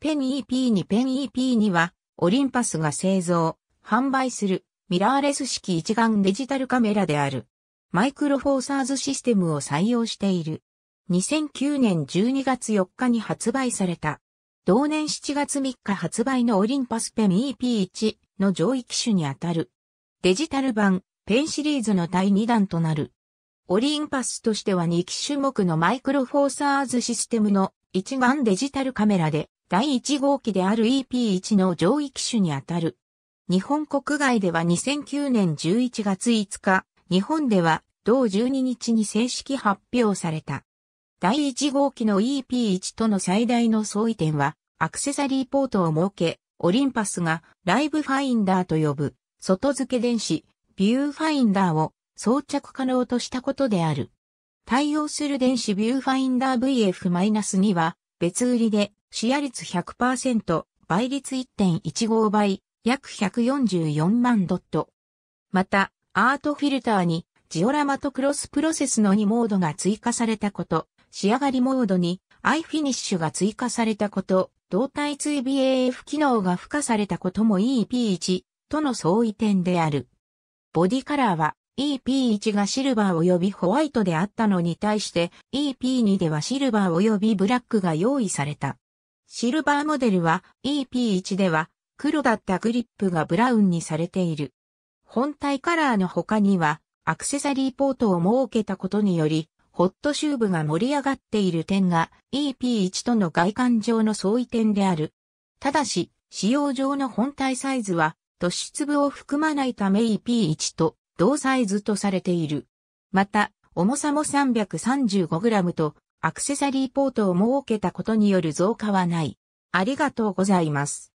ペン EP2 ペン EP2 は、オリンパスが製造、販売する、ミラーレス式一眼デジタルカメラである。マイクロフォーサーズシステムを採用している。2009年12月4日に発売された。同年7月3日発売のオリンパスペン EP1 の上位機種にあたる。デジタル版、ペンシリーズの第2弾となる。オリンパスとしては2機種目のマイクロフォーサーズシステムの一眼デジタルカメラで、第1号機である EP1 の上位機種にあたる。日本国外では2009年11月5日、日本では同12日に正式発表された。第1号機の EP1 との最大の相違点は、アクセサリーポートを設け、オリンパスがライブファインダーと呼ぶ、外付け電子、ビューファインダーを装着可能としたことである。対応する電子ビューファインダー VF-2 は別売りで視野率100%、倍率1.15倍、約144万ドット。また、アートフィルターに、ジオラマとクロスプロセスの2モードが追加されたこと、仕上がりモードに、アイフィニッシュが追加されたこと、胴体追尾 AF 機能が付加されたことも EP1 との相違点である。ボディカラーは EP1 がシルバー及びホワイトであったのに対して EP2 ではシルバー及びブラックが用意された。シルバーモデルは EP1 では黒だったグリップがブラウンにされている。本体カラーの他にはアクセサリーポートを設けたことによりホットシューブが盛り上がっている点が EP1 との外観上の相違点である。ただし、使用上の本体サイズは突出部を含まないため EP1 と同サイズとされている。また、重さも 335g とアクセサリーポートを設けたことによる増加はない。ありがとうございます。